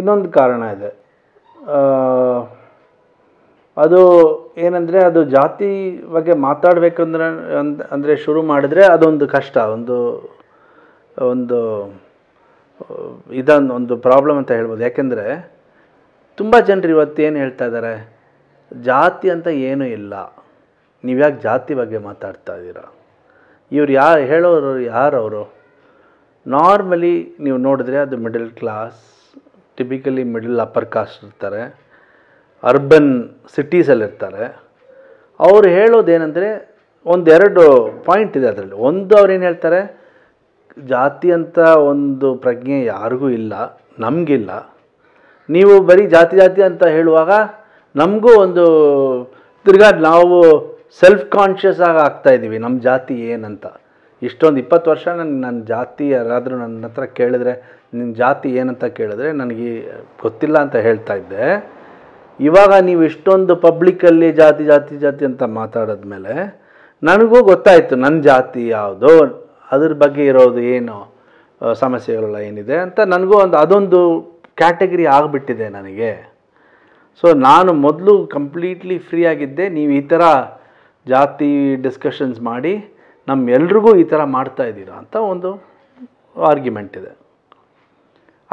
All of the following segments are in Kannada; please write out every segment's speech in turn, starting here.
ಇನ್ನೊಂದು ಕಾರಣ ಇದೆ ಅದು ಏನಂದರೆ ಅದು ಜಾತಿ ಬಗ್ಗೆ ಮಾತಾಡಬೇಕಂದ್ರೆ ಅಂತ ಅಂದರೆ ಶುರು ಮಾಡಿದ್ರೆ ಅದೊಂದು ಕಷ್ಟ ಒಂದು ಒಂದು ಇದನ್ನು ಒಂದು ಪ್ರಾಬ್ಲಮ್ ಅಂತ ಹೇಳ್ಬೋದು ಯಾಕೆಂದರೆ ತುಂಬ ಜನರು ಇವತ್ತು ಏನು ಹೇಳ್ತಾ ಇದ್ದಾರೆ ಜಾತಿ ಅಂತ ಏನೂ ಇಲ್ಲ ನೀವು ಯಾಕೆ ಜಾತಿ ಬಗ್ಗೆ ಮಾತಾಡ್ತಾ ಇದ್ದೀರಾ ಇವ್ರು ಯಾರು ಹೇಳೋರು ಯಾರವರು ನಾರ್ಮಲಿ ನೀವು ನೋಡಿದ್ರೆ ಅದು middle class typically middle upper caste ಇರ್ತಾರೆ ಅರ್ಬನ್ ಸಿಟೀಸಲ್ಲಿರ್ತಾರೆ ಅವರು ಹೇಳೋದೇನೆಂದರೆ ಒಂದೆರಡು ಪಾಯಿಂಟ್ ಇದೆ ಅದರಲ್ಲಿ ಒಂದು ಅವ್ರು ಏನು ಹೇಳ್ತಾರೆ ಜಾತಿ ಅಂತ ಒಂದು ಪ್ರಜ್ಞೆ ಯಾರಿಗೂ ಇಲ್ಲ ನಮಗಿಲ್ಲ ನೀವು ಬರೀ ಜಾತಿ ಜಾತಿ ಅಂತ ಹೇಳುವಾಗ ನಮಗೂ ಒಂದು ತಿರ್ಗಾ ನಾವು ಸೆಲ್ಫ್ ಕಾನ್ಷಿಯಸ್ ಆಗಿ ಆಗ್ತಾಯಿದ್ದೀವಿ ನಮ್ಮ ಜಾತಿ ಏನಂತ ಇಷ್ಟೊಂದು ಇಪ್ಪತ್ತು ವರ್ಷ ನಾನು ನನ್ನ ಜಾತಿ ಯಾರಾದರೂ ನನ್ನ ಹತ್ರ ಕೇಳಿದ್ರೆ ನಿನ್ನ ಜಾತಿ ಏನಂತ ಕೇಳಿದ್ರೆ ನನಗೆ ಗೊತ್ತಿಲ್ಲ ಅಂತ ಹೇಳ್ತಾ ಇದ್ದೆ ಇವಾಗ ನೀವು ಇಷ್ಟೊಂದು ಪಬ್ಲಿಕ್ಕಲ್ಲಿ ಜಾತಿ ಜಾತಿ ಜಾತಿ ಅಂತ ಮಾತಾಡಿದ ಮೇಲೆ ನನಗೂ ಗೊತ್ತಾಯಿತು ನನ್ನ ಜಾತಿ ಯಾವುದು ಅದ್ರ ಬಗ್ಗೆ ಇರೋದು ಏನು ಸಮಸ್ಯೆಗಳೆಲ್ಲ ಏನಿದೆ ಅಂತ ನನಗೂ ಒಂದು ಅದೊಂದು ಕ್ಯಾಟಗರಿ ಆಗಿಬಿಟ್ಟಿದೆ ನನಗೆ ಸೊ ನಾನು ಮೊದಲು ಕಂಪ್ಲೀಟ್ಲಿ ಫ್ರೀ ಆಗಿದ್ದೆ ನೀವು ಈ ಥರ ಜಾತಿ ಡಿಸ್ಕಷನ್ಸ್ ಮಾಡಿ ನಮ್ಮೆಲ್ರಿಗೂ ಈ ಥರ ಮಾಡ್ತಾ ಇದ್ದೀರಾ ಅಂತ ಒಂದು ಆರ್ಗ್ಯುಮೆಂಟ್ ಇದೆ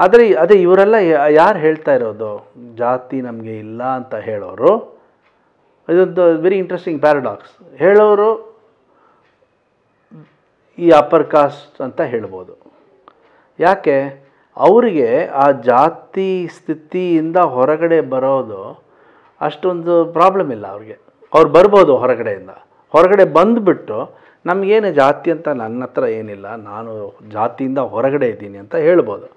ಆದರೆ ಅದೇ ಇವರೆಲ್ಲ ಯಾರು ಹೇಳ್ತಾ ಇರೋದು ಜಾತಿ ನಮಗೆ ಇಲ್ಲ ಅಂತ ಹೇಳೋರು ಇದೊಂದು ವೆರಿ ಇಂಟ್ರೆಸ್ಟಿಂಗ್ ಪ್ಯಾರಡಾಕ್ಸ್ ಹೇಳೋರು ಈ ಅಪ್ಪರ್ ಕಾಸ್ಟ್ ಅಂತ ಹೇಳ್ಬೋದು ಯಾಕೆ ಅವರಿಗೆ ಆ ಜಾತಿ ಸ್ಥಿತಿಯಿಂದ ಹೊರಗಡೆ ಬರೋದು ಅಷ್ಟೊಂದು ಪ್ರಾಬ್ಲಮ್ ಇಲ್ಲ ಅವ್ರಿಗೆ ಅವ್ರು ಬರ್ಬೋದು ಹೊರಗಡೆಯಿಂದ ಹೊರಗಡೆ ಬಂದುಬಿಟ್ಟು ನಮಗೇನು ಜಾತಿ ಅಂತ ನನ್ನ ಹತ್ರ ಏನಿಲ್ಲ ನಾನು ಜಾತಿಯಿಂದ ಹೊರಗಡೆ ಇದ್ದೀನಿ ಅಂತ ಹೇಳ್ಬೋದು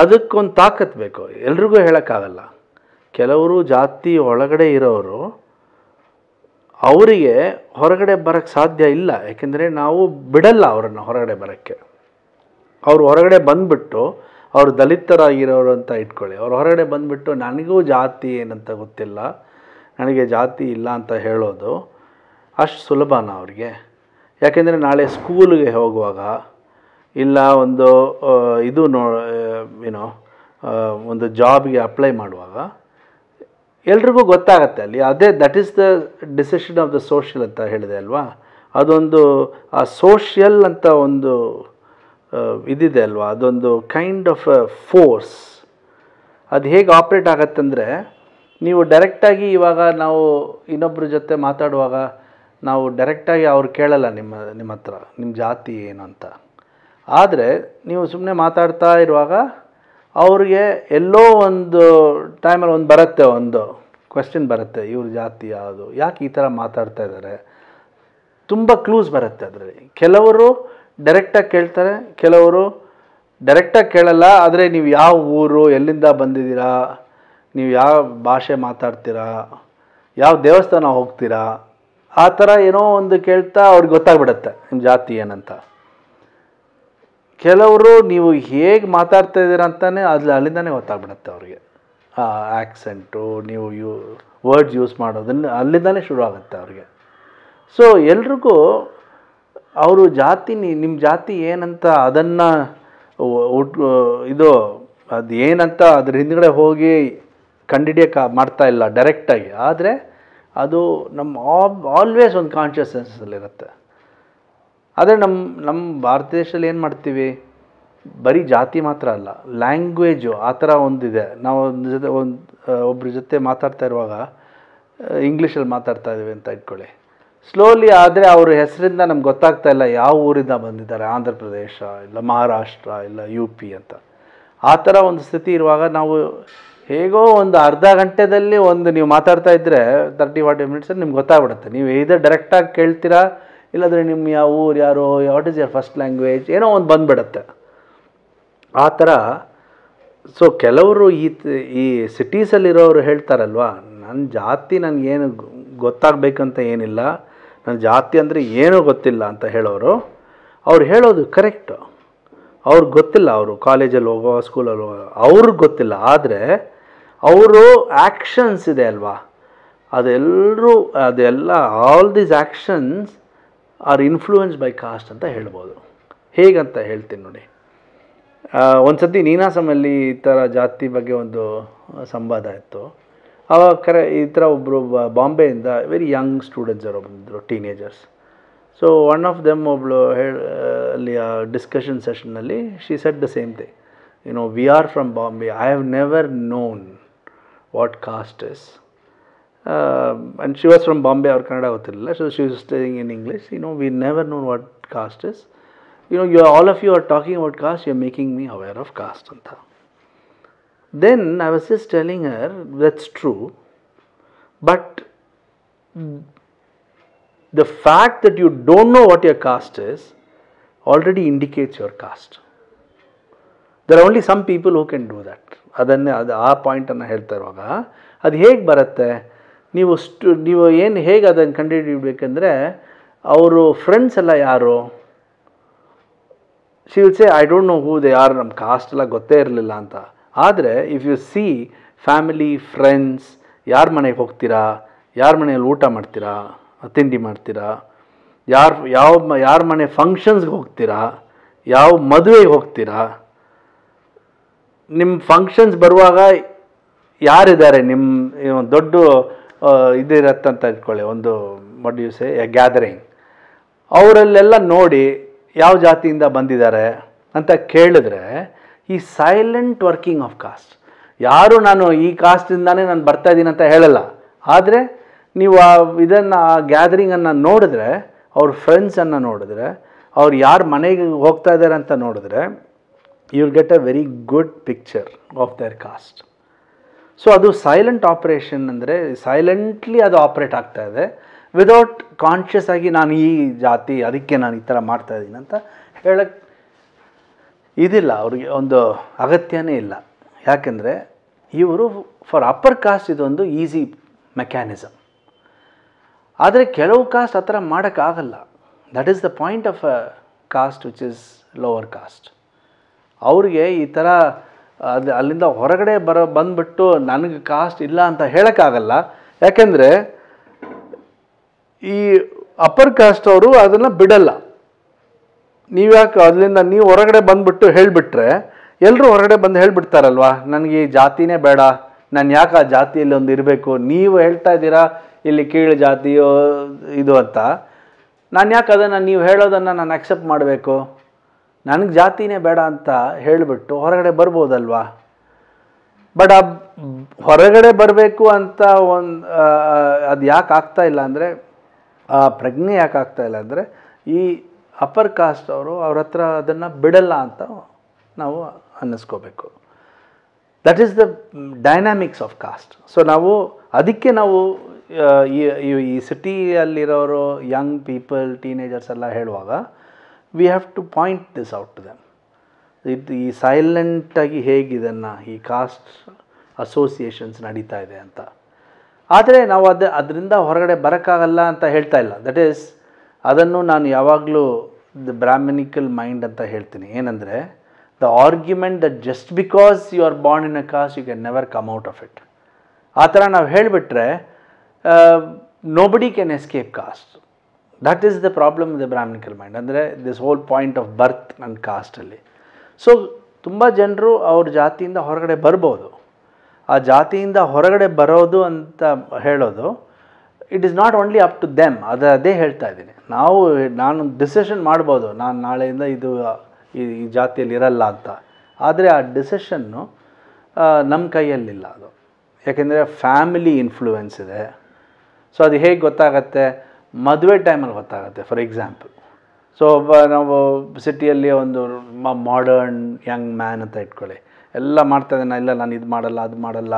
ಅದಕ್ಕೊಂದು ತಾಕತ್ತು ಬೇಕು ಎಲ್ರಿಗೂ ಹೇಳೋಕ್ಕಾಗಲ್ಲ ಕೆಲವರು ಜಾತಿ ಒಳಗಡೆ ಇರೋರು ಅವರಿಗೆ ಹೊರಗಡೆ ಬರೋಕ್ಕೆ ಸಾಧ್ಯ ಇಲ್ಲ ಯಾಕೆಂದರೆ ನಾವು ಬಿಡಲ್ಲ ಅವರನ್ನು ಹೊರಗಡೆ ಬರೋಕ್ಕೆ ಅವರು ಹೊರಗಡೆ ಬಂದುಬಿಟ್ಟು ಅವರು ದಲಿತರಾಗಿರೋರು ಅಂತ ಇಟ್ಕೊಳ್ಳಿ ಅವ್ರು ಹೊರಗಡೆ ಬಂದುಬಿಟ್ಟು ನನಗೂ ಜಾತಿ ಏನಂತ ಗೊತ್ತಿಲ್ಲ ನನಗೆ ಜಾತಿ ಇಲ್ಲ ಅಂತ ಹೇಳೋದು ಅಷ್ಟು ಸುಲಭನ ಅವರಿಗೆ ಯಾಕೆಂದರೆ ನಾಳೆ ಸ್ಕೂಲಿಗೆ ಹೋಗುವಾಗ ಇಲ್ಲ ಒಂದು ಇದು ನೋ ಏನೋ ಒಂದು ಜಾಬ್ಗೆ ಅಪ್ಲೈ ಮಾಡುವಾಗ ಎಲ್ರಿಗೂ ಗೊತ್ತಾಗುತ್ತೆ ಅಲ್ಲಿ ಅದೇ that is the decision of the social ಅಂತ ಹೇಳಿದೆ ಅಲ್ವಾ ಅದೊಂದು ಆ ಸೋಷಿಯಲ್ ಅಂತ ಒಂದು ಇದಿದೆ ಅಲ್ವಾ ಅದೊಂದು ಕೈಂಡ್ ಆಫ್ ಫೋರ್ಸ್ ಅದು ಹೇಗೆ ಆಪ್ರೇಟ್ ಆಗತ್ತಂದರೆ ನೀವು ಡೈರೆಕ್ಟಾಗಿ ಇವಾಗ ನಾವು ಇನ್ನೊಬ್ಬರ ಜೊತೆ ಮಾತಾಡುವಾಗ ನಾವು ಡೈರೆಕ್ಟಾಗಿ ಅವ್ರು ಕೇಳಲ್ಲ ನಿಮ್ಮ ನಿಮ್ಮ ಹತ್ರ ನಿಮ್ಮ ಜಾತಿ ಏನು ಅಂತ ಆದರೆ ನೀವು ಸುಮ್ಮನೆ ಮಾತಾಡ್ತಾ ಇರುವಾಗ ಅವ್ರಿಗೆ ಎಲ್ಲೋ ಒಂದು ಟೈಮಲ್ಲಿ ಒಂದು ಬರುತ್ತೆ ಒಂದು ಕ್ವೆಶನ್ ಬರುತ್ತೆ ಇವ್ರ ಜಾತಿ ಯಾವುದು ಯಾಕೆ ಈ ಥರ ಮಾತಾಡ್ತಾ ಇದ್ದಾರೆ ತುಂಬ ಕ್ಲೂಸ್ ಬರುತ್ತೆ ಅದರಲ್ಲಿ ಕೆಲವರು ಡೈರೆಕ್ಟಾಗಿ ಕೇಳ್ತಾರೆ ಕೆಲವರು ಡೈರೆಕ್ಟಾಗಿ ಕೇಳಲ್ಲ ಆದರೆ ನೀವು ಯಾವ ಊರು ಎಲ್ಲಿಂದ ಬಂದಿದ್ದೀರಾ ನೀವು ಯಾವ ಭಾಷೆ ಮಾತಾಡ್ತೀರಾ ಯಾವ ದೇವಸ್ಥಾನ ಹೋಗ್ತೀರಾ ಆ ಥರ ಏನೋ ಒಂದು ಕೇಳ್ತಾ ಅವ್ರಿಗೆ ಗೊತ್ತಾಗ್ಬಿಡತ್ತೆ ನಿಮ್ಮ ಜಾತಿ ಏನಂತ ಕೆಲವರು ನೀವು ಹೇಗೆ ಮಾತಾಡ್ತಾ ಇದ್ದೀರಾ ಅಂತಾನೆ ಅಲ್ಲಿ ಅಲ್ಲಿಂದನೇ ಗೊತ್ತಾಗ್ಬಿಡತ್ತೆ ಅವ್ರಿಗೆ ಆ ಆ್ಯಕ್ಸೆಂಟು ನೀವು ಯೂ ವರ್ಡ್ಸ್ ಯೂಸ್ ಮಾಡೋದನ್ನ ಅಲ್ಲಿಂದಾನೆ ಶುರು ಆಗುತ್ತೆ ಅವ್ರಿಗೆ ಸೊ ಎಲ್ರಿಗೂ ಅವರು ಜಾತಿ ನಿಮ್ಮ ಜಾತಿ ಏನಂತ ಅದನ್ನು ಇದು ಅದು ಏನಂತ ಅದ್ರ ಹಿಂದ್ಗಡೆ ಹೋಗಿ ಕಂಡಿಡಿಯೋಕೆ ಮಾಡ್ತಾ ಇಲ್ಲ ಡೈರೆಕ್ಟಾಗಿ ಆದರೆ ಅದು ನಮ್ಮ ಆಲ್ವೇಸ್ ಒಂದು ಕಾನ್ಷಿಯಸ್ನೆಸ್ಸಲ್ಲಿರುತ್ತೆ ಆದರೆ ನಮ್ಮ ನಮ್ಮ ಭಾರತ ದೇಶದಲ್ಲಿ ಏನು ಮಾಡ್ತೀವಿ ಬರೀ ಜಾತಿ ಮಾತ್ರ ಅಲ್ಲ ಲ್ಯಾಂಗ್ವೇಜು ಆ ಥರ ಒಂದಿದೆ ನಾವು ಒಂದು ಜೊತೆ ಒಂದು ಒಬ್ಬರ ಜೊತೆ ಮಾತಾಡ್ತಾ ಇರುವಾಗ ಇಂಗ್ಲೀಷಲ್ಲಿ ಮಾತಾಡ್ತಾ ಇದ್ದೀವಿ ಅಂತ ಇಟ್ಕೊಳ್ಳಿ ಸ್ಲೋಲಿ ಆದರೆ ಅವ್ರ ಹೆಸರಿಂದ ನಮ್ಗೆ ಗೊತ್ತಾಗ್ತಾ ಇಲ್ಲ ಯಾವ ಊರಿಂದ ಬಂದಿದ್ದಾರೆ ಆಂಧ್ರ ಪ್ರದೇಶ ಇಲ್ಲ ಮಹಾರಾಷ್ಟ್ರ ಇಲ್ಲ ಯು ಪಿ ಅಂತ ಆ ಥರ ಒಂದು ಸ್ಥಿತಿ ಇರುವಾಗ ನಾವು ಹೇಗೋ ಒಂದು ಅರ್ಧ ಗಂಟೆದಲ್ಲಿ ಒಂದು ನೀವು ಮಾತಾಡ್ತಾ ಇದ್ರೆ ತರ್ಟಿ ಫಾರ್ಟಿ ಮಿನಿಟ್ಸಲ್ಲಿ ನಿಮ್ಗೆ ಗೊತ್ತಾಗ್ಬಿಡುತ್ತೆ ನೀವು ಇದೇ ಡೈರೆಕ್ಟಾಗಿ ಕೇಳ್ತೀರಾ ಇಲ್ಲಾಂದರೆ ನಿಮ್ಮ ಯಾವ ಊರು ಯಾರೋ what is your first language ಏನೋ ಒಂದು ಬಂದ್ಬಿಡುತ್ತೆ ಆ ಥರ ಸೊ ಕೆಲವರು ಈ ಈ ಸಿಟೀಸಲ್ಲಿರೋರು ಹೇಳ್ತಾರಲ್ವಾ ನನ್ನ ಜಾತಿ ನನಗೇನು ಗೊತ್ತಾಗಬೇಕಂತ ಏನಿಲ್ಲ ನನ್ನ ಜಾತಿ ಅಂದರೆ ಏನೂ ಗೊತ್ತಿಲ್ಲ ಅಂತ ಹೇಳೋರು ಅವ್ರು ಹೇಳೋದು ಕರೆಕ್ಟು ಅವ್ರಿಗೆ ಗೊತ್ತಿಲ್ಲ ಅವರು ಕಾಲೇಜಲ್ಲಿ ಹೋಗೋ ಸ್ಕೂಲಲ್ಲಿ ಹೋಗೋ ಅವ್ರಿಗೆ ಗೊತ್ತಿಲ್ಲ ಆದರೆ ಅವರು ಆ್ಯಕ್ಷನ್ಸ್ ಇದೆ ಅಲ್ವಾ ಅದೆಲ್ಲರೂ ಅದೆಲ್ಲ all these actions are influence by caste ಅಂತ ಹೇಳ್ಬೋದು ಹೇಗಂತ ಹೇಳ್ತೀನಿ ನೋಡಿ ಒಂದು ಸತಿ ನೀನಾಸಮಲ್ಲಿ ಈ ಥರ ಜಾತಿ ಬಗ್ಗೆ ಒಂದು ಸಂವಾದ ಇತ್ತು ಆವಾಗ ಕರೆ ಈ ಥರ ಒಬ್ಬರು ಬಾಂಬೆಯಿಂದ ವೆರಿ ಯಂಗ್ ಸ್ಟೂಡೆಂಟ್ಸ್ ಅವರು ಬಂದಿದ್ದರು teenagers so one of them ಒಬ್ಬಳು ಹೇಳಿ ಅಲ್ಲಿ ಡಿಸ್ಕಷನ್ ಸೆಷನ್ನಲ್ಲಿ she said the same thing you know we are from Bombay I have never known what caste is. Um, and she was from Bombay or Canada Othilla, so she was studying in English. You know, we never know what caste is. You know, you are, all of you are talking about caste, you are making me aware of caste. Then I was just telling her that's true, but the fact that you don't know what your caste is already indicates your caste. There are only some people who can do that. ಅದನ್ನೇ ಅದು ಆ ಪಾಯಿಂಟನ್ನು ಹೇಳ್ತಾ ಇರುವಾಗ ಅದು ಹೇಗೆ ಬರುತ್ತೆ ನೀವು ಸ್ಟು ನೀವು ಏನು ಹೇಗೆ ಅದನ್ನು ಕಂಡುಹಿಡಿಯಬೇಕೆಂದರೆ ಅವರು ಫ್ರೆಂಡ್ಸ್ ಎಲ್ಲ ಯಾರು she will say I don't know who they ಯಾರು ನಮ್ಮ ಕಾಸ್ಟ್ ಎಲ್ಲ ಗೊತ್ತೇ ಇರಲಿಲ್ಲ ಅಂತ ಆದರೆ if you see family friends ಯಾರ ಮನೆಗೆ ಹೋಗ್ತೀರಾ ಯಾರ ಮನೆಯಲ್ಲಿ ಊಟ ಮಾಡ್ತೀರಾ ತಿಂಡಿ ಮಾಡ್ತೀರಾ ಯಾರು ಯಾವ ಯಾರ ಮನೆ ಫಂಕ್ಷನ್ಸ್ಗೆ ಹೋಗ್ತೀರಾ ಯಾವ ಮದುವೆಗೆ ಹೋಗ್ತೀರಾ ನಿಮ್ಮ ಫಂಕ್ಷನ್ಸ್ ಬರುವಾಗ ಯಾರಿದ್ದಾರೆ ನಿಮ್ಮ ದೊಡ್ಡ ಇದಿರತ್ತಂತ ಇಟ್ಕೊಳ್ಳಿ ಒಂದು ಮೊಡ್ಯೂಸ್ ಎ ಗ್ಯಾದರಿಂಗ್ ಅವರಲ್ಲೆಲ್ಲ ನೋಡಿ ಯಾವ ಜಾತಿಯಿಂದ ಬಂದಿದ್ದಾರೆ ಅಂತ ಕೇಳಿದ್ರೆ ಈ ಸೈಲೆಂಟ್ ವರ್ಕಿಂಗ್ ಆಫ್ ಕಾಸ್ಟ್ ಯಾರು ನಾನು ಈ ಕಾಸ್ಟಿಂದಾನೇ ನಾನು ಬರ್ತಾ ಇದ್ದೀನಿ ಅಂತ ಹೇಳಲ್ಲ ಆದರೆ ನೀವು ಆ ಇದನ್ನು ಆ ಗ್ಯಾದರಿಂಗನ್ನು ನೋಡಿದ್ರೆ ಅವ್ರ ಫ್ರೆಂಡ್ಸನ್ನು ನೋಡಿದ್ರೆ ಅವ್ರು ಯಾರು ಮನೆಗೆ ಹೋಗ್ತಾ ಇದ್ದಾರೆ ಅಂತ ನೋಡಿದ್ರೆ you will get a very good picture of their caste so ಅದು ಸೈಲೆಂಟ್ ಆಪ್ರೇಷನ್ ಅಂದರೆ ಸೈಲೆಂಟ್ಲಿ ಅದು ಆಪ್ರೇಟ್ ಆಗ್ತಾ ಇದೆ ವಿದೌಟ್ ಕಾನ್ಷಿಯಸ್ ಆಗಿ ನಾನು ಈ ಜಾತಿ ಅದಕ್ಕೆ ನಾನು ಈ ಥರ ಮಾಡ್ತಾ ಇದ್ದೀನಿ ಅಂತ ಹೇಳಕ್ಕೆ ಇದಿಲ್ಲ ಅವ್ರಿಗೆ ಒಂದು ಅಗತ್ಯನೇ ಇಲ್ಲ ಯಾಕೆಂದರೆ ಇವರು ಫಾರ್ ಅಪ್ಪರ್ ಕಾಸ್ಟ್ ಇದೊಂದು ಈಸಿ ಮೆಕ್ಯಾನಿಸಮ್ ಆದರೆ ಕೆಲವು ಕಾಸ್ಟ್ ಆ ಥರ ಮಾಡೋಕ್ಕಾಗಲ್ಲ that is the point of a caste which is lower caste ಅವ್ರಿಗೆ ಈ ಥರ ಅದು ಅಲ್ಲಿಂದ ಹೊರಗಡೆ ಬರೋ ಬಂದುಬಿಟ್ಟು ನನಗೆ ಕಾಸ್ಟ್ ಇಲ್ಲ ಅಂತ ಹೇಳೋಕ್ಕಾಗಲ್ಲ ಯಾಕೆಂದರೆ ಈ ಅಪ್ಪರ್ ಕಾಸ್ಟ್ ಅವರು ಅದನ್ನು ಬಿಡಲ್ಲ ಯಾಕೆ ಅದರಿಂದ ನೀವು ಹೊರಗಡೆ ಬಂದುಬಿಟ್ಟು ಹೇಳಿಬಿಟ್ರೆ ಎಲ್ಲರೂ ಹೊರಗಡೆ ಬಂದು ಹೇಳಿಬಿಡ್ತಾರಲ್ವಾ ನನಗೆ ಈ ಜಾತಿನೇ ಬೇಡ ನಾನು ಯಾಕೆ ಆ ಜಾತಿಯಲ್ಲಿ ಒಂದು ಇರಬೇಕು ನೀವು ಹೇಳ್ತಾ ಇದ್ದೀರಾ ಇಲ್ಲಿ ಕೀಳು ಜಾತಿಯೋ ಇದು ಅಂತ ನಾನು ಯಾಕೆ ಅದನ್ನು ನೀವು ಹೇಳೋದನ್ನು ನಾನು ಅಕ್ಸೆಪ್ಟ್ ಮಾಡಬೇಕು ನನಗೆ ಜಾತಿನೇ ಬೇಡ ಅಂತ ಹೇಳಿಬಿಟ್ಟು ಹೊರಗಡೆ ಬರ್ಬೋದಲ್ವಾ ಬಟ್ ಆ ಹೊರಗಡೆ ಬರಬೇಕು ಅಂತ ಒಂದು ಅದು ಯಾಕೆ ಆಗ್ತಾ ಇಲ್ಲ ಅಂದರೆ ಆ ಪ್ರಜ್ಞೆ ಯಾಕೆ ಆಗ್ತಾ ಇಲ್ಲ ಅಂದರೆ ಈ ಅಪ್ಪರ್ ಕಾಸ್ಟ್ ಅವರು ಅವ್ರ ಹತ್ರ ಅದನ್ನು ಬಿಡಲ್ಲ ಅಂತ ನಾವು ಅನ್ನಿಸ್ಕೋಬೇಕು that is the dynamics of caste so ನಾವು ಅದಕ್ಕೆ ನಾವು ಈ ಸಿಟಿಯಲ್ಲಿರೋರು ಯಂಗ್ ಪೀಪಲ್ ಟೀನೇಜರ್ಸ್ ಎಲ್ಲ ಹೇಳುವಾಗ we have to point this out to them ಇದು ಈ ಸೈಲೆಂಟಾಗಿ ಹೇಗಿದನ್ನು ಈ ಕಾಸ್ಟ್ ಅಸೋಸಿಯೇಷನ್ಸ್ ನಡೀತಾ ಇದೆ ಅಂತ ಆದರೆ ನಾವು ಅದ ಅದರಿಂದ ಹೊರಗಡೆ ಬರೋಕ್ಕಾಗಲ್ಲ ಅಂತ ಹೇಳ್ತಾ ಇಲ್ಲ ದಟ್ ಈಸ್ ಅದನ್ನು ನಾನು ಯಾವಾಗಲೂ ದ ಬ್ರಾಹ್ಮಿನಿಕಲ್ ಮೈಂಡ್ ಅಂತ ಹೇಳ್ತೀನಿ ಏನಂದರೆ the argument that just because you are born in a caste you can never come out of it ಆ ಥರ ನಾವು ಹೇಳಿಬಿಟ್ರೆ nobody can escape caste that is the problem the brahmanical mind ಅಂದರೆ this whole point of birth ನನ್ನ ಕಾಸ್ಟಲ್ಲಿ ಸೊ ತುಂಬ ಜನರು ಅವ್ರ ಜಾತಿಯಿಂದ ಹೊರಗಡೆ ಬರ್ಬೋದು ಆ ಜಾತಿಯಿಂದ ಹೊರಗಡೆ ಬರೋದು ಅಂತ ಹೇಳೋದು it is not only up to them ಅದು ಅದೇ ಹೇಳ್ತಾ ಇದ್ದೀನಿ ನಾವು ನಾನು ಡಿಸಿಷನ್ ಮಾಡ್ಬೋದು ನಾನು ನಾಳೆಯಿಂದ ಇದು ಈ ಜಾತಿಯಲ್ಲಿ ಇರಲ್ಲ ಅಂತ ಆದರೆ ಆ ಡಿಸಿಷನ್ನು ನಮ್ಮ ಕೈಯಲ್ಲಿಲ್ಲ ಅದು ಯಾಕೆಂದರೆ ಫ್ಯಾಮಿಲಿ ಇನ್ಫ್ಲೂಯೆನ್ಸ್ ಇದೆ ಸೊ ಅದು ಹೇಗೆ ಗೊತ್ತಾಗತ್ತೆ ಮದುವೆ ಟೈಮಲ್ಲಿ ಗೊತ್ತಾಗುತ್ತೆ ಫಾರ್ ಎಕ್ಸಾಂಪಲ್ ಸೊ ಒಬ್ಬ ನಾವು ಸಿಟಿಯಲ್ಲಿ ಒಂದು ಮಾಡರ್ನ್ ಯಂಗ್ ಮ್ಯಾನ್ ಅಂತ ಇಟ್ಕೊಳ್ಳಿ ಎಲ್ಲ ಮಾಡ್ತಾ ಇದ್ದಾನೆ ಇಲ್ಲ ನಾನು ಇದು ಮಾಡಲ್ಲ ಅದು ಮಾಡಲ್ಲ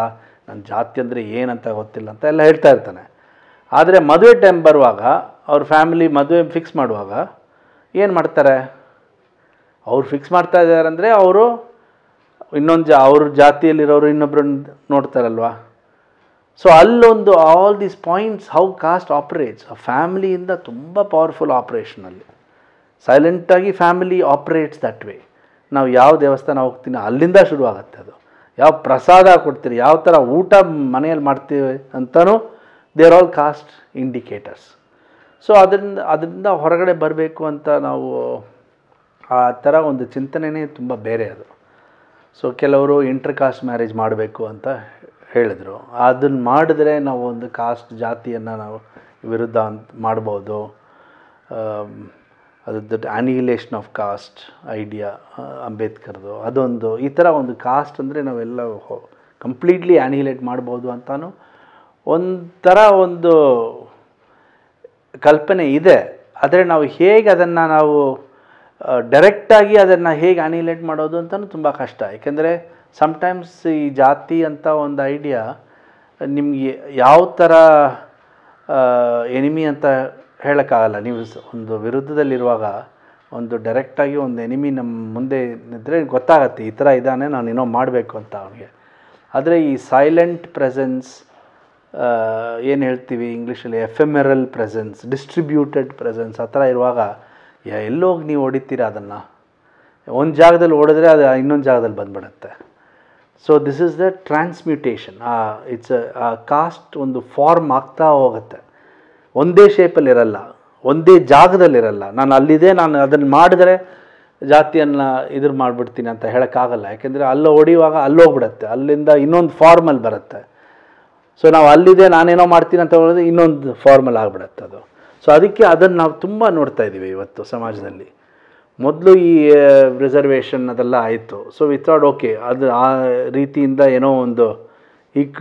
ನನ್ನ ಜಾತಿ ಅಂದರೆ ಏನಂತ ಗೊತ್ತಿಲ್ಲ ಅಂತ ಎಲ್ಲ ಹೇಳ್ತಾ ಇರ್ತಾನೆ ಆದರೆ ಮದುವೆ ಟೈಮ್ ಬರುವಾಗ ಅವ್ರ ಫ್ಯಾಮಿಲಿ ಮದುವೆ ಫಿಕ್ಸ್ ಮಾಡುವಾಗ ಏನು ಮಾಡ್ತಾರೆ ಅವ್ರು ಫಿಕ್ಸ್ ಮಾಡ್ತಾ ಇದ್ದಾರೆ ಅಂದರೆ ಅವರು ಇನ್ನೊಂದು ಜಾ ಅವ್ರ ಜಾತಿಯಲ್ಲಿರೋರು ಇನ್ನೊಬ್ಬರನ್ನ ನೋಡ್ತಾರಲ್ವಾ ಸೊ ಅಲ್ಲೊಂದು all these points how caste operates ಆ ಫ್ಯಾಮಿಲಿಯಿಂದ ತುಂಬ ಪವರ್ಫುಲ್ ಆಪ್ರೇಷನಲ್ಲಿ ಸೈಲೆಂಟಾಗಿ ಫ್ಯಾಮಿಲಿ ಆಪ್ರೇಟ್ಸ್ ದಟ್ ವೇ ನಾವು ಯಾವ ದೇವಸ್ಥಾನ ಹೋಗ್ತೀನಿ ಅಲ್ಲಿಂದ ಶುರುವಾಗುತ್ತೆ ಅದು ಯಾವ ಪ್ರಸಾದ ಕೊಡ್ತೀರಿ ಯಾವ ಥರ ಊಟ ಮನೆಯಲ್ಲಿ ಮಾಡ್ತೀವಿ ಅಂತಲೂ are all caste indicators so ಅದರಿಂದ ಅದರಿಂದ ಹೊರಗಡೆ ಬರಬೇಕು ಅಂತ ನಾವು ಆ ಥರ ಒಂದು ಚಿಂತನೆಯೇ ತುಂಬ ಬೇರೆ ಅದು ಸೊ ಕೆಲವರು ಇಂಟರ್ ಕಾಸ್ಟ್ ಮ್ಯಾರೇಜ್ ಮಾಡಬೇಕು ಅಂತ ಹೇಳಿದರು ಅದನ್ನು ಮಾಡಿದ್ರೆ ನಾವು ಒಂದು ಕಾಸ್ಟ್ ಜಾತಿಯನ್ನು ನಾವು ವಿರುದ್ಧ ಅಂತ ಮಾಡ್ಬೋದು that annihilation of caste idea ಅಂಬೇಡ್ಕರ್ದು ಅದೊಂದು ಈ ಥರ ಒಂದು ಕಾಸ್ಟ್ ಅಂದರೆ ನಾವೆಲ್ಲ ಕಂಪ್ಲೀಟ್ಲಿ ಆ್ಯನಿಹಿಲೇಟ್ ಮಾಡ್ಬೋದು ಅಂತಾನು ಒಂಥರ ಒಂದು ಕಲ್ಪನೆ ಇದೆ ಆದರೆ ನಾವು ಹೇಗೆ ಅದನ್ನು ನಾವು ಡೈರೆಕ್ಟಾಗಿ ಅದನ್ನು ಹೇಗೆ ಆ್ಯನಿಹಿಲೇಟ್ ಮಾಡೋದು ಅಂತಲೂ ತುಂಬ ಕಷ್ಟ ಏಕೆಂದರೆ ಸಮಟೈಮ್ಸ್ ಈ ಜಾತಿ ಅಂತ ಒಂದು ಐಡಿಯಾ ನಿಮಗೆ ಯಾವ ಥರ ಎನಿಮಿ ಅಂತ ಹೇಳೋಕ್ಕಾಗಲ್ಲ ನೀವು ಒಂದು ವಿರುದ್ಧದಲ್ಲಿರುವಾಗ ಒಂದು ಡೈರೆಕ್ಟಾಗಿ ಒಂದು ಎನಿಮಿ ನಮ್ಮ ಮುಂದೆ ಇದ್ದರೆ ಗೊತ್ತಾಗತ್ತೆ ಈ ಥರ ಇದಾನೆ ನಾನು ಏನೋ ಮಾಡಬೇಕು ಅಂತ ಅವನಿಗೆ ಆದರೆ ಈ ಸೈಲೆಂಟ್ ಪ್ರೆಸೆನ್ಸ್ ಏನು ಹೇಳ್ತೀವಿ ಇಂಗ್ಲೀಷಲ್ಲಿ F L presence distributed presence ಆ ಥರ ಇರುವಾಗ ಎಲ್ಲೋಗಿ ನೀವು ಹೊಡಿತೀರ ಅದನ್ನು ಒಂದು ಜಾಗದಲ್ಲಿ ಓಡಿದ್ರೆ ಅದು ಇನ್ನೊಂದು ಜಾಗದಲ್ಲಿ ಬಂದ್ಬಿಡುತ್ತೆ so this is the transmutation it's a caste ಒಂದು ಫಾರ್ಮ್ ಆಗ್ತಾ ಹೋಗುತ್ತೆ ಒಂದೇ ಶೇಪಲ್ಲಿರಲ್ಲ ಒಂದೇ ಜಾಗದಲ್ಲಿರಲ್ಲ ನಾನು ಅಲ್ಲಿದೆ ನಾನು ಅದನ್ನು ಮಾಡಿದರೆ ಜಾತಿಯನ್ನು ಇದ್ರ ಮಾಡಿಬಿಡ್ತೀನಿ ಅಂತ ಹೇಳೋಕ್ಕಾಗಲ್ಲ ಯಾಕೆಂದರೆ ಅಲ್ಲಿ ಅಲ್ಲಿ ಅಲ್ಲೋಗ್ಬಿಡತ್ತೆ ಅಲ್ಲಿಂದ ಇನ್ನೊಂದು ಫಾರ್ಮಲ್ಲಿ ಬರುತ್ತೆ ಸೊ ನಾವು ಅಲ್ಲಿದೆ ನಾನೇನೋ ಮಾಡ್ತೀನಿ ಅಂತ ಹೇಳಿದ್ರೆ ಇನ್ನೊಂದು ಫಾರ್ಮಲ್ ಆಗಿಬಿಡುತ್ತೆ ಅದು ಸೊ ಅದಕ್ಕೆ ಅದನ್ನು ನಾವು ತುಂಬ ನೋಡ್ತಾ ಇದ್ದೀವಿ ಇವತ್ತು ಸಮಾಜದಲ್ಲಿ ಮೊದಲು ಈ ರಿಸರ್ವೇಷನ್ ಅದೆಲ್ಲ ಆಯಿತು ಸೊ ಥಾಟ್ ಓಕೆ ಅದು ಆ ರೀತಿಯಿಂದ ಏನೋ ಒಂದು ಈಕ್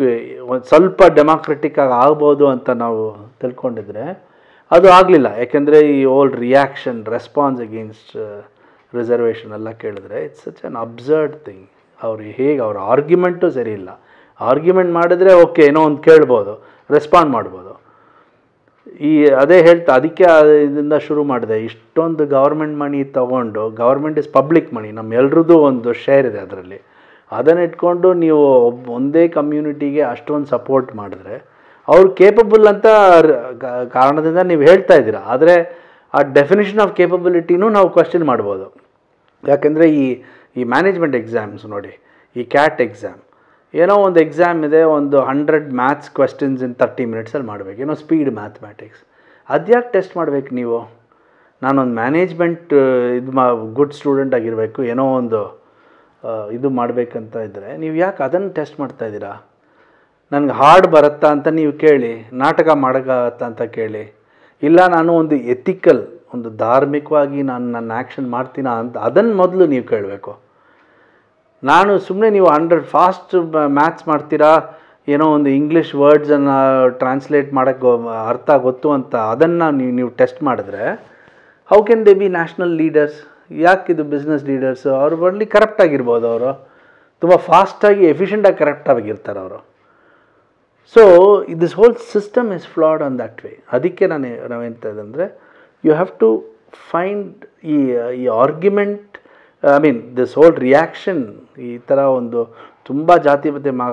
ಒಂದು ಸ್ವಲ್ಪ ಡೆಮಾಕ್ರೆಟಿಕ್ ಆಗಿ ಆಗ್ಬೋದು ಅಂತ ನಾವು ತಿಳ್ಕೊಂಡಿದ್ರೆ ಅದು ಆಗಲಿಲ್ಲ ಯಾಕೆಂದರೆ ಈ old reaction response against reservation ಎಲ್ಲ ಕೇಳಿದ್ರೆ it's such an absurd thing ಅವ್ರು ಹೇಗೆ ಅವ್ರ ಆರ್ಗ್ಯುಮೆಂಟು ಸರಿ ಇಲ್ಲ ಆರ್ಗ್ಯುಮೆಂಟ್ ಮಾಡಿದ್ರೆ ಓಕೆ ಏನೋ ಒಂದು ಕೇಳ್ಬೋದು ರೆಸ್ಪಾಂಡ್ ಮಾಡ್ಬೋದು ಈ ಅದೇ ಹೇಳ್ತಾ ಅದಕ್ಕೆ ಇದರಿಂದ ಶುರು ಮಾಡಿದೆ ಇಷ್ಟೊಂದು ಗೌರ್ಮೆಂಟ್ ಮನಿ ತೊಗೊಂಡು ಗೌರ್ಮೆಂಟ್ ಇಸ್ ಪಬ್ಲಿಕ್ ಮನಿ ನಮ್ಮ ಒಂದು ಶೇರ್ ಇದೆ ಅದರಲ್ಲಿ ಅದನ್ನು ಇಟ್ಕೊಂಡು ನೀವು ಒಂದೇ ಕಮ್ಯುನಿಟಿಗೆ ಅಷ್ಟೊಂದು ಸಪೋರ್ಟ್ ಮಾಡಿದ್ರೆ ಅವ್ರು ಕೇಪಬಲ್ ಅಂತ ಕಾರಣದಿಂದ ನೀವು ಹೇಳ್ತಾ ಇದ್ದೀರಾ ಆದರೆ ಆ ಡೆಫಿನೇಷನ್ ಆಫ್ ಕೇಪಬಿಲಿಟಿನೂ ನಾವು ಕ್ವಶನ್ ಮಾಡ್ಬೋದು ಯಾಕೆಂದರೆ ಈ ಈ ಮ್ಯಾನೇಜ್ಮೆಂಟ್ ಎಕ್ಸಾಮ್ಸ್ ನೋಡಿ ಈ ಕ್ಯಾಟ್ ಎಕ್ಸಾಮ್ ಏನೋ ಒಂದು ಎಕ್ಸಾಮ್ ಇದೆ ಒಂದು hundred maths questions in thirty ಮಿನಿಟ್ಸಲ್ಲಿ ಮಾಡಬೇಕು ಏನೋ ಸ್ಪೀಡ್ ಮ್ಯಾಥಮೆಟಿಕ್ಸ್ ಅದ್ಯಾಕೆ ಟೆಸ್ಟ್ ಮಾಡಬೇಕು ನೀವು ನಾನೊಂದು ಮ್ಯಾನೇಜ್ಮೆಂಟ್ ಇದು ಮಾ ಗುಡ್ ಸ್ಟೂಡೆಂಟ್ ಆಗಿರಬೇಕು ಏನೋ ಒಂದು ಇದು ಮಾಡಬೇಕಂತ ಇದ್ದರೆ ನೀವು ಯಾಕೆ ಅದನ್ನು ಟೆಸ್ಟ್ ಮಾಡ್ತಾ ಇದ್ದೀರಾ ನನಗೆ ಹಾಡು ಬರುತ್ತಾ ಅಂತ ನೀವು ಕೇಳಿ ನಾಟಕ ಮಾಡೋಕ್ಕಾಗತ್ತಾ ಅಂತ ಕೇಳಿ ಇಲ್ಲ ನಾನು ಒಂದು ಎಥಿಕಲ್ ಒಂದು ಧಾರ್ಮಿಕವಾಗಿ ನಾನು ನನ್ನ ಆ್ಯಕ್ಷನ್ ಮಾಡ್ತೀನ ಅಂತ ಅದನ್ನು ಮೊದಲು ನೀವು ಕೇಳಬೇಕು ನಾನು ಸುಮ್ಮನೆ ನೀವು ಹಂಡ್ರೆಡ್ ಫಾಸ್ಟ್ ಮ್ಯಾಥ್ಸ್ ಮಾಡ್ತೀರಾ ಏನೋ ಒಂದು ಇಂಗ್ಲೀಷ್ ವರ್ಡ್ಸನ್ನು ಟ್ರಾನ್ಸ್ಲೇಟ್ ಮಾಡೋಕ್ಕೆ ಅರ್ಥ ಗೊತ್ತು ಅಂತ ಅದನ್ನು ನೀವು ನೀವು ಟೆಸ್ಟ್ ಮಾಡಿದ್ರೆ how can they be national leaders ಯಾಕಿದು ಬಿಸ್ನೆಸ್ ಲೀಡರ್ಸು ಅವರು ಬರಲಿ ಆಗಿರ್ಬೋದು ಅವರು ತುಂಬ ಫಾಸ್ಟಾಗಿ ಎಫಿಷಿಯೆಂಟಾಗಿ ಆಗಿರ್ತಾರೆ ಅವರು so this whole system is flawed on that way ಅದಕ್ಕೆ ನಾನು ನಾವೇಂತ ಇದ್ದಂದರೆ ಯು ಹ್ಯಾವ್ ಟು ಫೈಂಡ್ ಈ ಈ argument I mean this whole reaction ಈ ಥರ ಒಂದು ತುಂಬ ಜಾತಿ ಮಾ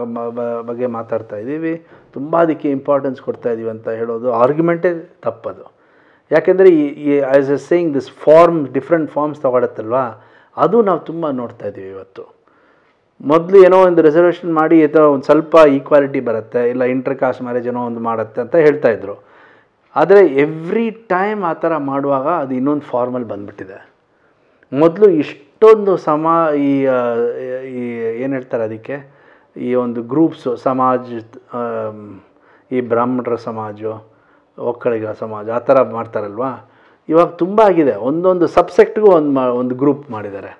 ಬಗ್ಗೆ ಮಾತಾಡ್ತಾ ಇದ್ದೀವಿ ತುಂಬ ಅದಕ್ಕೆ ಇಂಪಾರ್ಟೆನ್ಸ್ ಕೊಡ್ತಾ ಇದ್ದೀವಿ ಅಂತ ಹೇಳೋದು ಆರ್ಗ್ಯುಮೆಂಟೇ ತಪ್ಪದು ಯಾಕೆಂದರೆ ಈ ಈ as a saying this form different forms ತಗೊಳತ್ತಲ್ವಾ ಅದು ನಾವು ತುಂಬ ನೋಡ್ತಾ ಇದ್ದೀವಿ ಇವತ್ತು ಮೊದಲು ಏನೋ ಒಂದು ರಿಸರ್ವೇಷನ್ ಮಾಡಿ ಈ ಥರ ಒಂದು ಸ್ವಲ್ಪ ಈಕ್ವಾಲಿಟಿ ಬರುತ್ತೆ ಇಲ್ಲ ಇಂಟರ್ ಕಾಸ್ಟ್ ಮ್ಯಾರೇಜ್ ಏನೋ ಒಂದು ಮಾಡುತ್ತೆ ಅಂತ ಹೇಳ್ತಾಯಿದ್ರು ಆದರೆ ಎವ್ರಿ ಟೈಮ್ ಆ ಥರ ಮಾಡುವಾಗ ಅದು ಇನ್ನೊಂದು ಫಾರ್ಮಲ್ಲಿ ಬಂದುಬಿಟ್ಟಿದೆ ಮೊದಲು ಇಷ್ಟು ಅಷ್ಟೊಂದು ಸಮ ಈ ಏನು ಹೇಳ್ತಾರೆ ಅದಕ್ಕೆ ಈ ಒಂದು ಗ್ರೂಪ್ಸು ಸಮಾಜ ಈ ಬ್ರಾಹ್ಮಣರ ಸಮಾಜ ಒಕ್ಕಳಿಗ ಸಮಾಜ ಆ ಥರ ಮಾಡ್ತಾರಲ್ವಾ ಇವಾಗ ತುಂಬ ಆಗಿದೆ ಒಂದೊಂದು ಸಬ್ಸೆಕ್ಟ್ಗೂ ಒಂದು ಮಾ ಒಂದು ಗ್ರೂಪ್ ಮಾಡಿದ್ದಾರೆ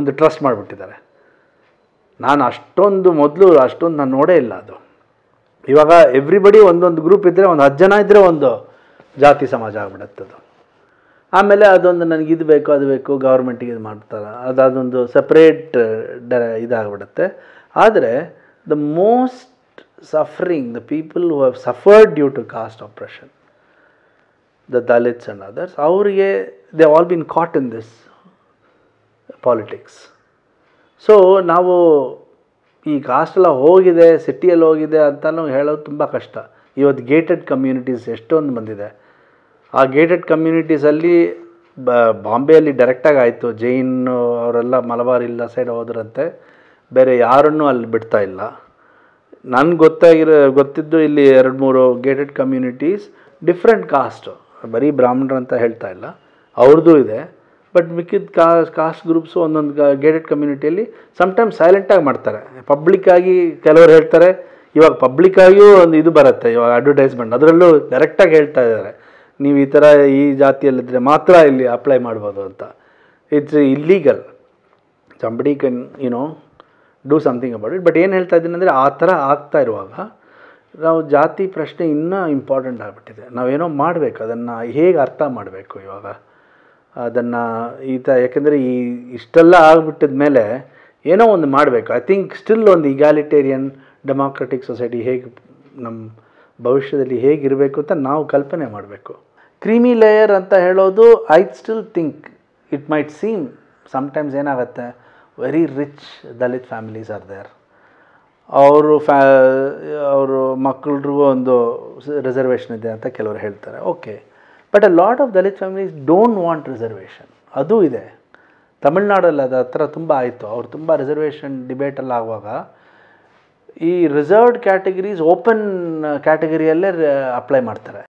ಒಂದು ಟ್ರಸ್ಟ್ ಮಾಡಿಬಿಟ್ಟಿದ್ದಾರೆ ನಾನು ಅಷ್ಟೊಂದು ಮೊದಲು ಅಷ್ಟೊಂದು ನಾನು ನೋಡೇ ಇಲ್ಲ ಅದು ಇವಾಗ ಎವ್ರಿಬಡಿ ಒಂದೊಂದು ಗ್ರೂಪ್ ಇದ್ದರೆ ಒಂದು ಹತ್ತು ಜನ ಇದ್ದರೆ ಒಂದು ಜಾತಿ ಸಮಾಜ ಆಗ್ಬಿಡತ್ತದು ಆಮೇಲೆ ಅದೊಂದು ನನಗೆ ಇದು ಬೇಕು ಅದು ಬೇಕು ಗೌರ್ಮೆಂಟಿಗೆ ಇದು ಮಾಡ್ತಾರೆ ಅದೊಂದು ಸಪ್ರೇಟ್ ಡ ಇದಾಗ್ಬಿಡುತ್ತೆ ಆದರೆ the most suffering the people who have suffered due to caste oppression the Dalits and others ಅವರಿಗೆ they all been caught in this politics so ನಾವು ಈ ಕಾಸ್ಟ್ ಹೋಗಿದೆ ಸಿಟಿಯಲ್ಲಿ ಹೋಗಿದೆ ಅಂತಲೂ ಹೇಳೋದು ತುಂಬ ಕಷ್ಟ ಇವತ್ತು ಗೇಟೆಡ್ ಕಮ್ಯುನಿಟೀಸ್ ಎಷ್ಟೊಂದು ಬಂದಿದೆ ಆ ಗೇಟೆಡ್ ಕಮ್ಯುನಿಟೀಸಲ್ಲಿ ಬಾಂಬೆಯಲ್ಲಿ ಡೈರೆಕ್ಟಾಗಿ ಆಯಿತು ಜೈನ್ ಅವರೆಲ್ಲ ಮಲಬಾರ್ ಇಲ್ಲ ಸೈಡ್ ಹೋದ್ರಂತೆ ಬೇರೆ ಯಾರನ್ನೂ ಅಲ್ಲಿ ಬಿಡ್ತಾ ಇಲ್ಲ ನನ್ಗೆ ಗೊತ್ತಾಗಿರೋ ಗೊತ್ತಿದ್ದು ಇಲ್ಲಿ ಎರಡು ಮೂರು ಗೇಟೆಡ್ ಕಮ್ಯುನಿಟೀಸ್ ಡಿಫ್ರೆಂಟ್ ಕಾಸ್ಟು ಬರೀ ಬ್ರಾಹ್ಮಣರು ಅಂತ ಹೇಳ್ತಾ ಇಲ್ಲ ಅವ್ರದ್ದು ಇದೆ ಬಟ್ ಮಿಕ್ಕಿದ ಕಾ ಕಾಸ್ಟ್ ಗ್ರೂಪ್ಸು ಒಂದೊಂದು ಗೇಟೆಡ್ ಕಮ್ಯುನಿಟಿಯಲ್ಲಿ ಸಮ್ಟೈಮ್ಸ್ ಸೈಲೆಂಟಾಗಿ ಮಾಡ್ತಾರೆ ಪಬ್ಲಿಕ್ಕಾಗಿ ಕೆಲವರು ಹೇಳ್ತಾರೆ ಇವಾಗ ಪಬ್ಲಿಕ್ಕಾಗಿಯೂ ಒಂದು ಇದು ಬರುತ್ತೆ ಇವಾಗ ಅಡ್ವರ್ಟೈಸ್ಮೆಂಟ್ ಅದರಲ್ಲೂ ಡೈರೆಕ್ಟಾಗಿ ಹೇಳ್ತಾ ಇದ್ದಾರೆ ನೀವು ಈ ಥರ ಈ ಜಾತಿಯಲ್ಲಿದ್ದರೆ ಮಾತ್ರ ಇಲ್ಲಿ ಅಪ್ಲೈ ಮಾಡ್ಬೋದು ಅಂತ it's illegal somebody can you know do something about it but ಏನು ಹೇಳ್ತಾ ಇದ್ದೀನಿ ಅಂದರೆ ಆ ಥರ ಆಗ್ತಾ ಇರುವಾಗ ನಾವು ಜಾತಿ ಪ್ರಶ್ನೆ ಇನ್ನೂ ಇಂಪಾರ್ಟೆಂಟ್ ಆಗಿಬಿಟ್ಟಿದೆ ನಾವೇನೋ ಮಾಡಬೇಕು ಅದನ್ನು ಹೇಗೆ ಅರ್ಥ ಮಾಡಬೇಕು ಇವಾಗ ಅದನ್ನು ಈ ಥರ ಯಾಕೆಂದರೆ ಈ ಇಷ್ಟೆಲ್ಲ ಆಗಿಬಿಟ್ಟಿದ ಮೇಲೆ ಏನೋ ಒಂದು ಮಾಡಬೇಕು ಐ ಥಿಂಕ್ ಸ್ಟಿಲ್ ಒಂದು ಈಗಾಲಿಟೇರಿಯನ್ ಡೆಮಾಕ್ರೆಟಿಕ್ ಸೊಸೈಟಿ ಹೇಗೆ ನಮ್ಮ ಭವಿಷ್ಯದಲ್ಲಿ ಹೇಗಿರಬೇಕು ಅಂತ ನಾವು ಕಲ್ಪನೆ ಮಾಡಬೇಕು ಕ್ರೀಮಿ ಲೇಯರ್ ಅಂತ ಹೇಳೋದು I still think it might seem sometimes ಏನಾಗುತ್ತೆ very rich Dalit families are there ಅವರು ಫ್ಯಾ ಅವರು ಮಕ್ಕಳಿಗೂ ಒಂದು ರಿಸರ್ವೇಷನ್ ಇದೆ ಅಂತ ಕೆಲವರು ಹೇಳ್ತಾರೆ okay but a lot of Dalit families don't want reservation ಅದು ಇದೆ ತಮಿಳ್ನಾಡಲ್ಲಿ ಅದು ಹತ್ರ ತುಂಬ ಆಯಿತು ಅವ್ರು ತುಂಬ ರಿಸರ್ವೇಷನ್ ಡಿಬೇಟಲ್ಲಿ ಆಗುವಾಗ ಈ ರಿಸರ್ವ್ಡ್ ಕ್ಯಾಟಗರೀಸ್ ಓಪನ್ ಕ್ಯಾಟಗರಿಯಲ್ಲೇ ಅಪ್ಲೈ ಮಾಡ್ತಾರೆ